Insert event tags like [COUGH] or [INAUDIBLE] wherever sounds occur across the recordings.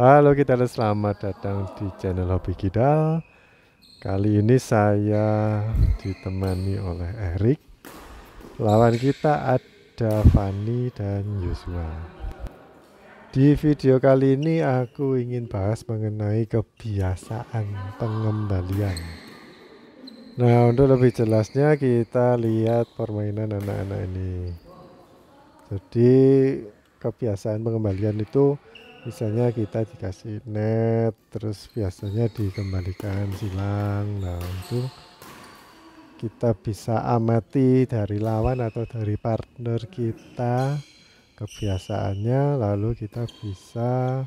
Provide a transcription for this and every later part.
Halo kita selamat datang di channel Hobi Kidal Kali ini saya ditemani oleh Erik Lawan kita ada Fanny dan Yosua Di video kali ini aku ingin bahas mengenai kebiasaan pengembalian Nah untuk lebih jelasnya kita lihat permainan anak-anak ini jadi kebiasaan pengembalian itu misalnya kita dikasih net terus biasanya dikembalikan silang nah itu kita bisa amati dari lawan atau dari partner kita kebiasaannya lalu kita bisa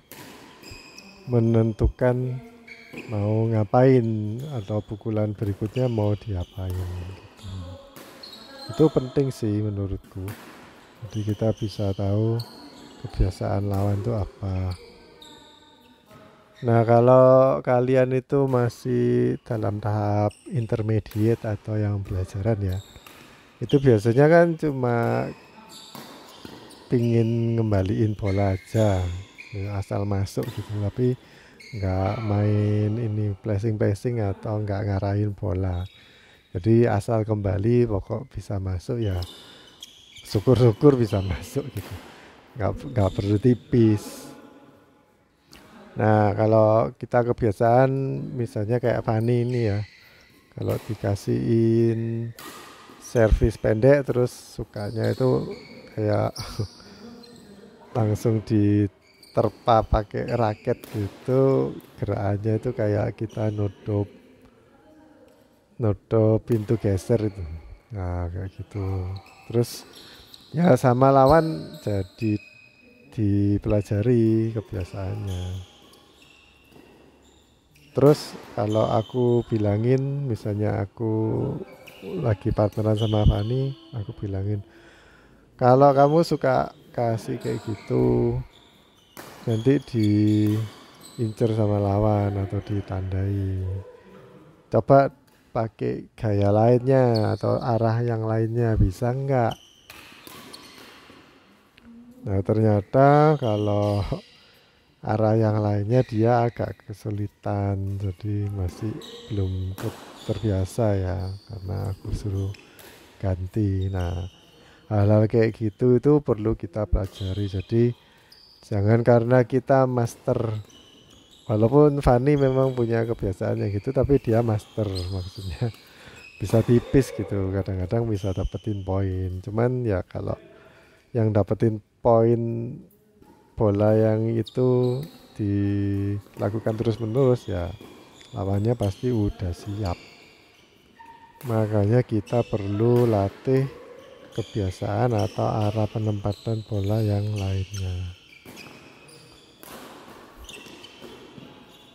menentukan mau ngapain atau pukulan berikutnya mau diapain gitu. itu penting sih menurutku jadi kita bisa tahu kebiasaan lawan itu apa nah kalau kalian itu masih dalam tahap intermediate atau yang belajaran ya itu biasanya kan cuma pingin ngembaliin bola aja ya, asal masuk gitu tapi nggak main ini placing placing atau nggak ngarahin bola jadi asal kembali pokok bisa masuk ya syukur-syukur bisa masuk gitu nggak nggak perlu tipis nah kalau kita kebiasaan misalnya kayak Fani ini ya kalau dikasihin servis pendek terus sukanya itu kayak [LAUGHS] langsung diterpa pakai raket gitu gerakannya itu kayak kita nutup nutup pintu geser itu nah kayak gitu terus ya sama lawan jadi dipelajari kebiasaannya terus kalau aku bilangin misalnya aku lagi partneran sama Fani aku bilangin kalau kamu suka kasih kayak gitu nanti diincer sama lawan atau ditandai coba pakai gaya lainnya atau arah yang lainnya bisa enggak Nah ternyata kalau arah yang lainnya dia agak kesulitan jadi masih belum terbiasa ya karena aku suruh ganti nah hal-hal kayak gitu itu perlu kita pelajari jadi jangan karena kita master walaupun Fanny memang punya kebiasaan yang gitu tapi dia master maksudnya [LAUGHS] bisa tipis gitu kadang-kadang bisa dapetin poin cuman ya kalau yang dapetin poin bola yang itu dilakukan terus-menerus ya lawannya pasti udah siap. Makanya kita perlu latih kebiasaan atau arah penempatan bola yang lainnya.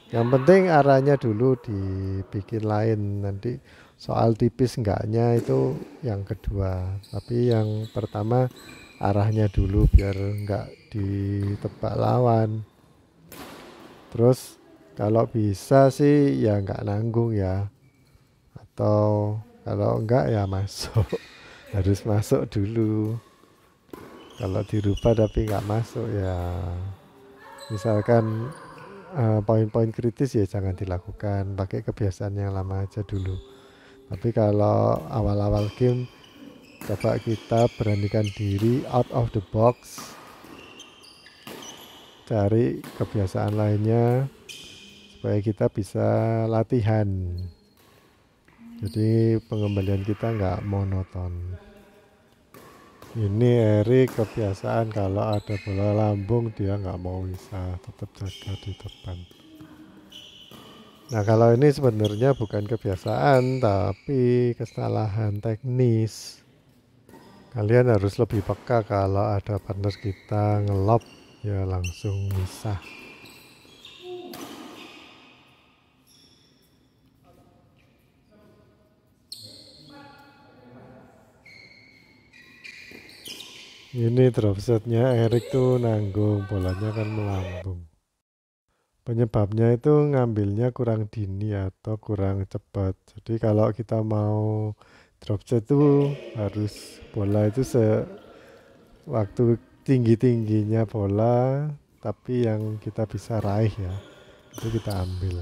Yang penting arahnya dulu dibikin lain nanti soal tipis enggaknya itu yang kedua. Tapi yang pertama arahnya dulu biar nggak ditebak lawan terus kalau bisa sih ya nggak nanggung ya atau kalau enggak ya masuk [LAUGHS] harus masuk dulu kalau dirubah tapi nggak masuk ya misalkan eh, poin-poin uh, kritis ya jangan dilakukan pakai kebiasaan yang lama aja dulu tapi kalau awal-awal game coba kita beranikan diri out of the box cari kebiasaan lainnya supaya kita bisa latihan jadi pengembalian kita nggak monoton ini Erik kebiasaan kalau ada bola lambung dia nggak mau bisa tetap jaga di depan Nah kalau ini sebenarnya bukan kebiasaan tapi kesalahan teknis kalian harus lebih peka kalau ada partner kita ngelop ya langsung misah ini dropsetnya Erik tuh nanggung bolanya kan melambung penyebabnya itu ngambilnya kurang dini atau kurang cepat jadi kalau kita mau drop set itu harus bola itu se waktu tinggi tingginya bola tapi yang kita bisa raih ya itu kita ambil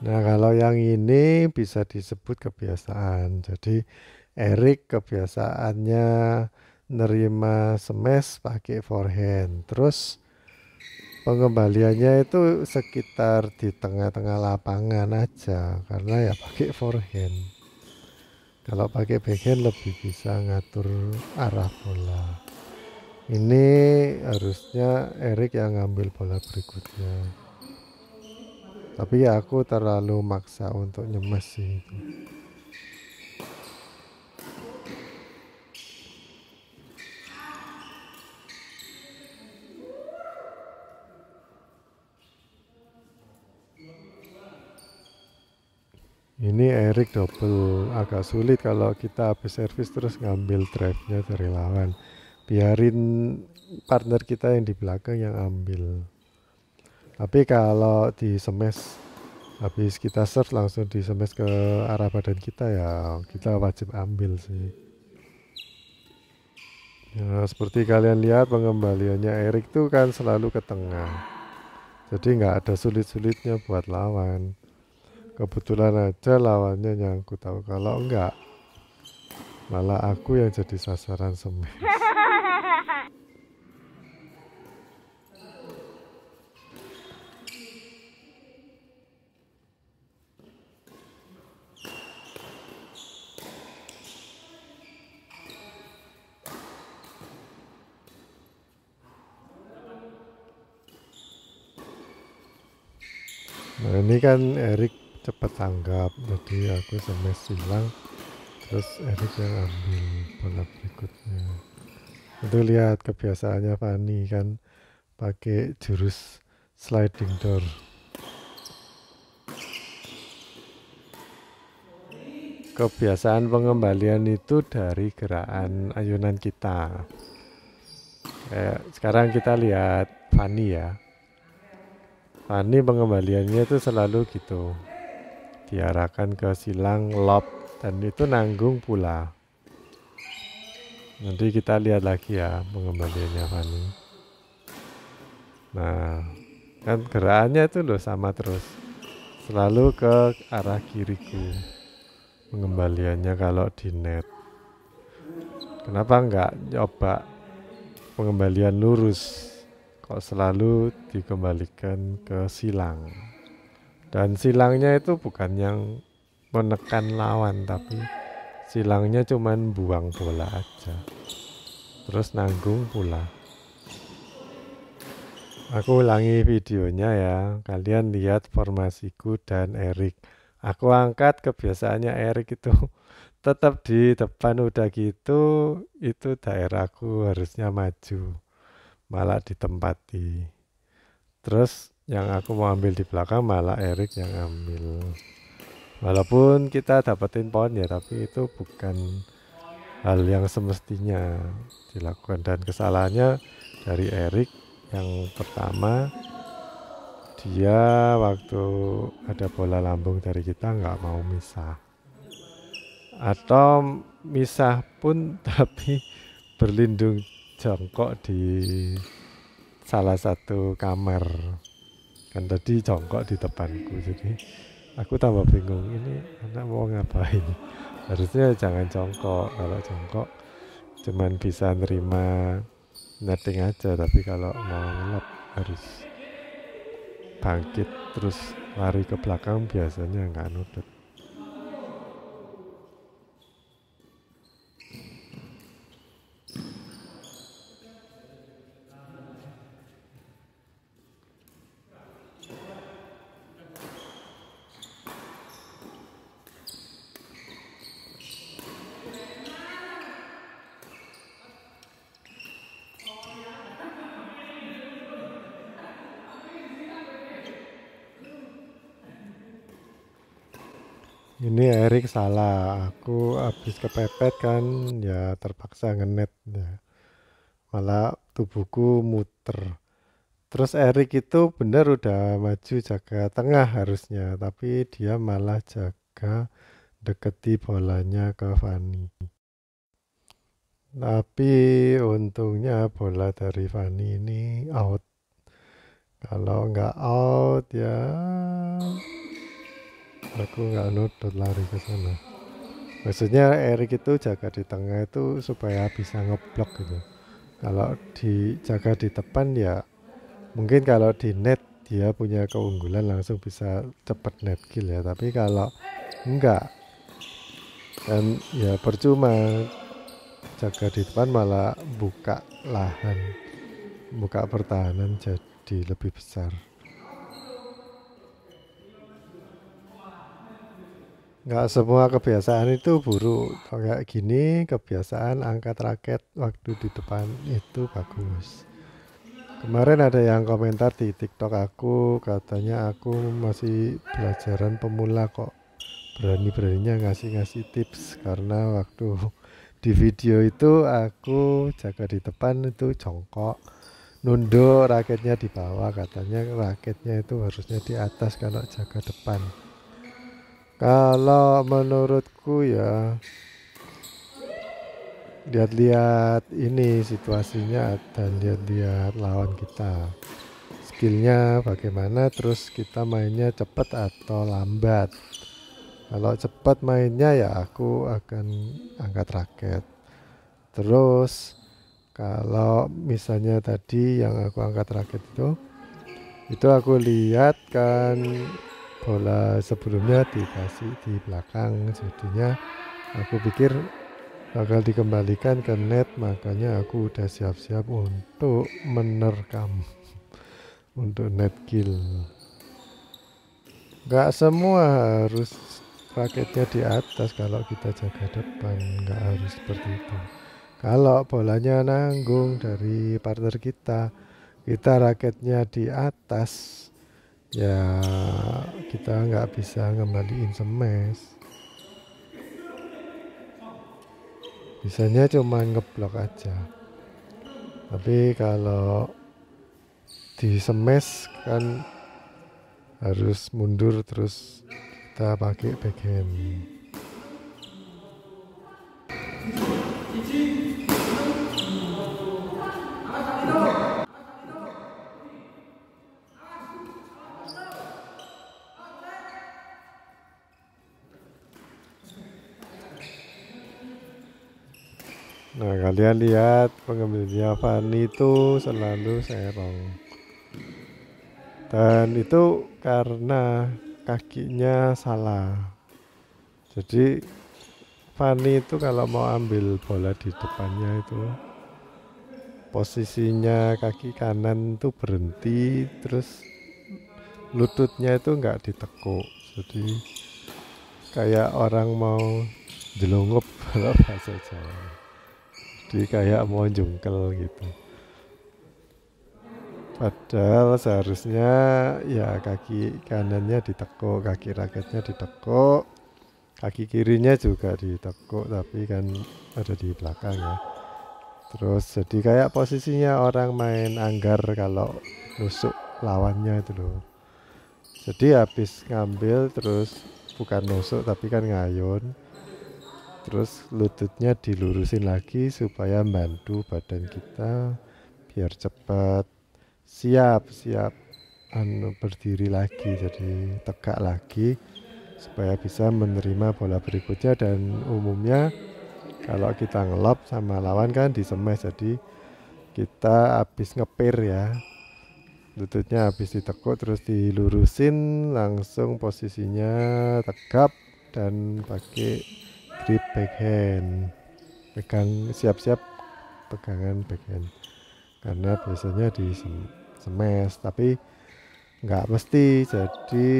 nah kalau yang ini bisa disebut kebiasaan jadi Erik kebiasaannya nerima smash pakai forehand terus pengembaliannya itu sekitar di tengah-tengah lapangan aja karena ya pakai forehand kalau pakai backhand lebih bisa ngatur arah bola ini harusnya Erik yang ngambil bola berikutnya tapi ya aku terlalu maksa untuk nyemes sih itu. ini Erik double agak sulit kalau kita habis servis terus ngambil drive-nya dari lawan biarin partner kita yang di belakang yang ambil tapi kalau di semes, habis kita serve langsung di semes ke arah badan kita ya kita wajib ambil sih ya seperti kalian lihat pengembaliannya Erik tuh kan selalu ke tengah jadi nggak ada sulit-sulitnya buat lawan Kebetulan aja lawannya nyangkut tahu kalau enggak malah aku yang jadi sasaran semis. Nah, ini kan Erik cepat tanggap jadi aku sms hilang terus Erik yang ambil bola berikutnya itu lihat kebiasaannya Fanny kan pakai jurus sliding door kebiasaan pengembalian itu dari gerakan ayunan kita eh, sekarang kita lihat Fanny ya Fanny pengembaliannya itu selalu gitu diarahkan ke silang lob dan itu nanggung pula nanti kita lihat lagi ya pengembaliannya Fanny nah kan gerakannya itu loh sama terus selalu ke arah kiriku pengembaliannya kalau di net kenapa enggak coba pengembalian lurus kok selalu dikembalikan ke silang dan silangnya itu bukan yang menekan lawan tapi silangnya cuman buang bola aja. Terus nanggung pula. Aku ulangi videonya ya. Kalian lihat formasiku dan Erik. Aku angkat kebiasaannya Erik itu [LAUGHS] tetap di depan udah gitu itu daerahku harusnya maju malah ditempati terus yang aku mau ambil di belakang malah Erik yang ambil walaupun kita dapetin pohon ya tapi itu bukan hal yang semestinya dilakukan dan kesalahannya dari Erik yang pertama dia waktu ada bola lambung dari kita nggak mau misah atau misah pun [LAUGHS] tapi berlindung jongkok di salah satu kamar kan tadi jongkok di depanku jadi aku tambah bingung ini anak mau ngapain [LAUGHS] harusnya jangan jongkok kalau jongkok cuman bisa nerima netting aja tapi kalau mau ngelap harus bangkit terus lari ke belakang biasanya nggak nutut ini Erik salah aku habis kepepet kan ya terpaksa ngenet ya. malah tubuhku muter terus Erik itu benar udah maju jaga tengah harusnya tapi dia malah jaga deketi bolanya ke Fanny tapi untungnya bola dari Fanny ini out kalau nggak out ya aku nggak nutut lari ke sana maksudnya Erik itu jaga di tengah itu supaya bisa ngeblok gitu kalau dijaga di depan ya mungkin kalau di net dia punya keunggulan langsung bisa cepat net kill ya tapi kalau enggak dan ya percuma jaga di depan malah buka lahan buka pertahanan jadi lebih besar Nggak semua kebiasaan itu buruk. Kayak gini, kebiasaan angkat raket waktu di depan itu bagus. Kemarin ada yang komentar di TikTok aku, katanya aku masih belajaran pemula kok. Berani-beraninya ngasih-ngasih tips karena waktu [LAUGHS] di video itu aku jaga di depan itu jongkok nunduk raketnya di bawah katanya raketnya itu harusnya di atas kalau jaga depan kalau menurutku ya lihat-lihat ini situasinya dan lihat-lihat lawan kita skillnya bagaimana terus kita mainnya cepat atau lambat kalau cepat mainnya ya aku akan angkat raket terus kalau misalnya tadi yang aku angkat raket itu itu aku lihat kan bola sebelumnya dikasih di belakang jadinya aku pikir bakal dikembalikan ke net makanya aku udah siap-siap untuk menerkam [LAUGHS] untuk net kill nggak semua harus raketnya di atas kalau kita jaga depan nggak harus seperti itu kalau bolanya nanggung dari partner kita kita raketnya di atas ya kita nggak bisa ngembaliin semes bisanya cuma ngeblok aja tapi kalau di semes kan harus mundur terus kita pakai backhand Kalian lihat pengemilnya Fanny itu selalu serong Dan itu karena kakinya salah Jadi Fanny itu kalau mau ambil bola di depannya itu posisinya kaki kanan itu berhenti terus lututnya itu enggak ditekuk jadi kayak orang mau jelungup [LAUGHS] kalau bahasa Jawa jadi kayak mau jungkel gitu padahal seharusnya ya kaki kanannya ditekuk kaki raketnya ditekuk kaki kirinya juga ditekuk tapi kan ada di belakang ya terus jadi kayak posisinya orang main anggar kalau nusuk lawannya itu loh jadi habis ngambil terus bukan nusuk tapi kan ngayun terus lututnya dilurusin lagi supaya bantu badan kita biar cepat siap siap anu berdiri lagi jadi tegak lagi supaya bisa menerima bola berikutnya dan umumnya kalau kita ngelop sama lawan kan disemes jadi kita habis ngepir ya lututnya habis ditekuk terus dilurusin langsung posisinya tegap dan pakai di backhand pegang siap-siap pegangan backhand karena biasanya di semes tapi nggak mesti jadi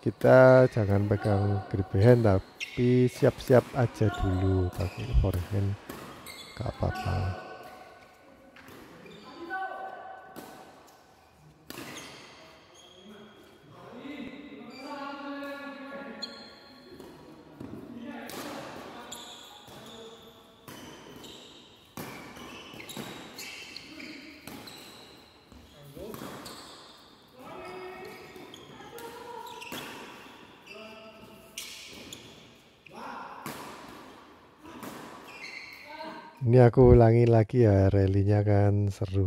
kita jangan pegang grip hand tapi siap-siap aja dulu pakai forehand nggak apa-apa ini aku ulangi lagi ya rally-nya kan seru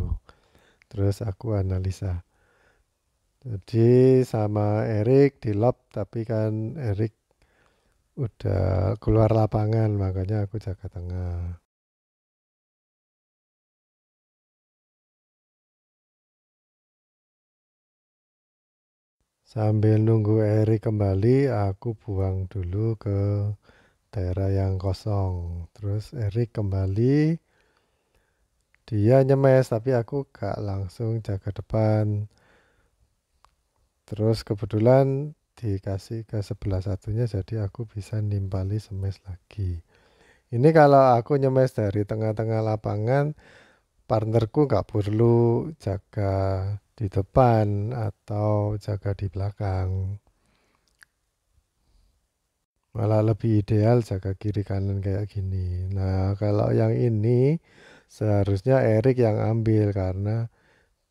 terus aku analisa jadi sama Erik di lob tapi kan Erik udah keluar lapangan makanya aku jaga tengah sambil nunggu Erik kembali aku buang dulu ke daerah yang kosong. Terus Erik kembali, dia nyemes tapi aku gak langsung jaga depan. Terus kebetulan dikasih ke sebelah satunya jadi aku bisa nimpali semes lagi. Ini kalau aku nyemes dari tengah-tengah lapangan, partnerku gak perlu jaga di depan atau jaga di belakang. Malah lebih ideal jaga kiri kanan kayak gini. Nah, kalau yang ini seharusnya Erik yang ambil karena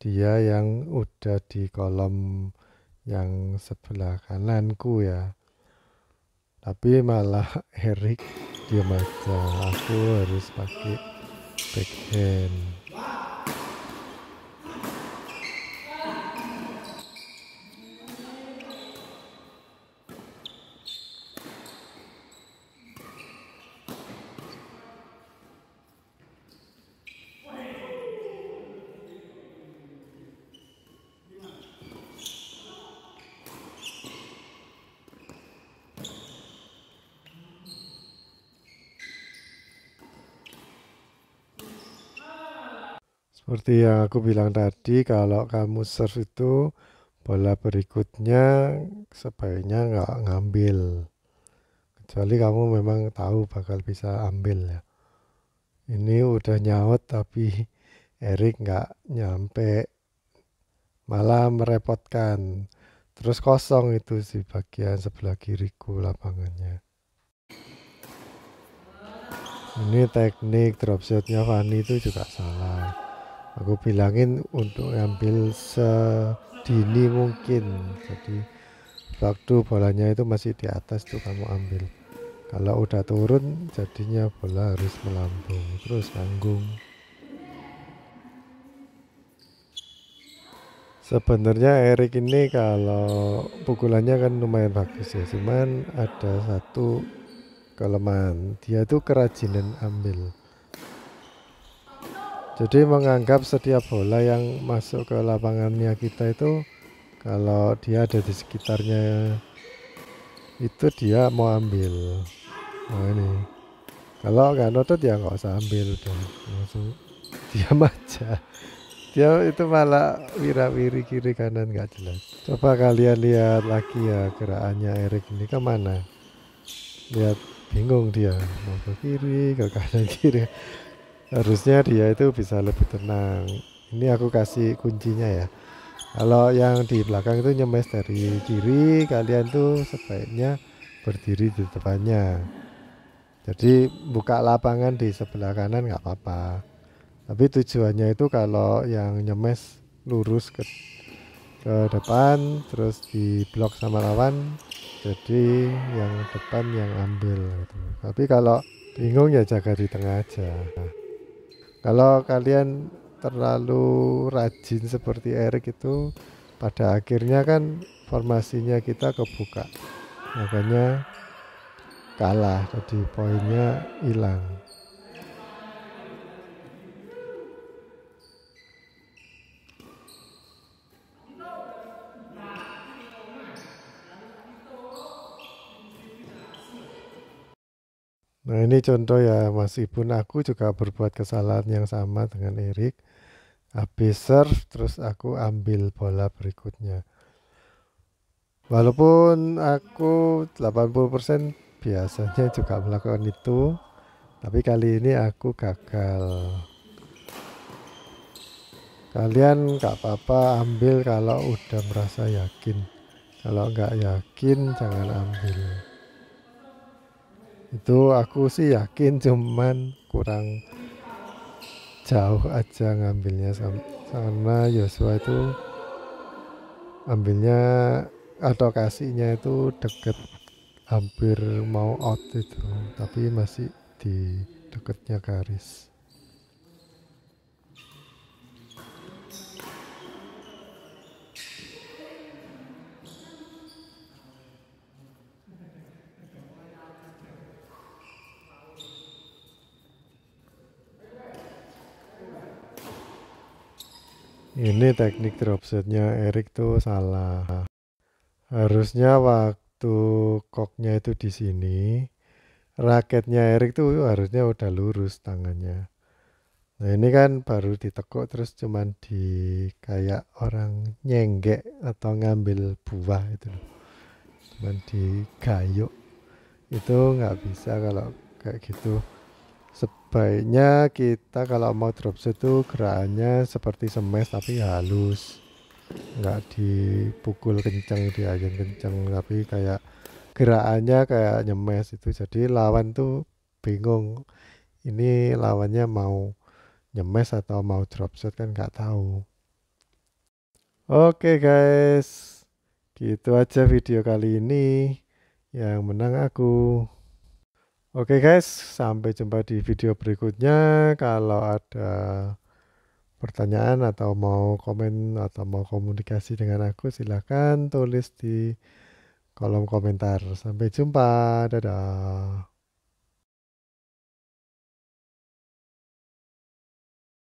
dia yang udah di kolom yang sebelah kananku ya. Tapi malah [LAUGHS] Erik dia aja. Aku harus pakai backhand. Seperti yang aku bilang tadi, kalau kamu serve itu bola berikutnya sebaiknya nggak ngambil. Kecuali kamu memang tahu bakal bisa ambil ya. Ini udah nyawet tapi Erik nggak nyampe malah merepotkan. Terus kosong itu di bagian sebelah kiriku lapangannya. Ini teknik drop shotnya Fanny itu juga salah aku bilangin untuk ambil sedini mungkin jadi waktu bolanya itu masih di atas tuh kamu ambil kalau udah turun jadinya bola harus melambung terus nanggung Sebenarnya Erik ini kalau pukulannya kan lumayan bagus ya, cuman ada satu kelemahan, dia tuh kerajinan ambil. Jadi menganggap setiap bola yang masuk ke lapangannya kita itu kalau dia ada di sekitarnya itu dia mau ambil. Nah ini. Kalau nggak nutut ya nggak usah ambil udah langsung dia aja. Dia itu malah wira-wiri kiri kanan nggak jelas. Coba kalian lihat lagi ya gerakannya Erik ini kemana? Lihat bingung dia mau ke kiri ke kanan kiri harusnya dia itu bisa lebih tenang ini aku kasih kuncinya ya kalau yang di belakang itu nyemes dari kiri kalian tuh sebaiknya berdiri di depannya jadi buka lapangan di sebelah kanan nggak apa-apa tapi tujuannya itu kalau yang nyemes lurus ke ke depan terus di blok sama lawan jadi yang depan yang ambil gitu. tapi kalau bingung ya jaga di tengah aja kalau kalian terlalu rajin seperti Erik itu pada akhirnya kan formasinya kita kebuka. Makanya kalah jadi poinnya hilang. Nah ini contoh ya meskipun aku juga berbuat kesalahan yang sama dengan Erik. Habis serve terus aku ambil bola berikutnya. Walaupun aku 80% biasanya juga melakukan itu. Tapi kali ini aku gagal. Kalian gak apa-apa ambil kalau udah merasa yakin. Kalau nggak yakin jangan ambil itu aku sih yakin cuman kurang jauh aja ngambilnya karena Yosua itu ambilnya atau kasihnya itu deket hampir mau out itu tapi masih di deketnya garis Ini teknik drop setnya Erik tuh salah. Harusnya waktu koknya itu di sini, raketnya Erik tuh harusnya udah lurus tangannya. Nah ini kan baru ditekuk terus cuman di kayak orang nyenggek atau ngambil buah itu loh. Cuman digayuk itu nggak bisa kalau kayak gitu. Sebaiknya kita kalau mau set itu gerakannya seperti semes tapi halus. Nggak dipukul kenceng, agen kenceng, tapi kayak gerakannya kayak nyemes itu. Jadi lawan tuh bingung. Ini lawannya mau nyemes atau mau set kan nggak tahu. Oke guys, gitu aja video kali ini. Yang menang aku. Oke okay guys, sampai jumpa di video berikutnya. Kalau ada pertanyaan atau mau komen atau mau komunikasi dengan aku silahkan tulis di kolom komentar. Sampai jumpa, dadah.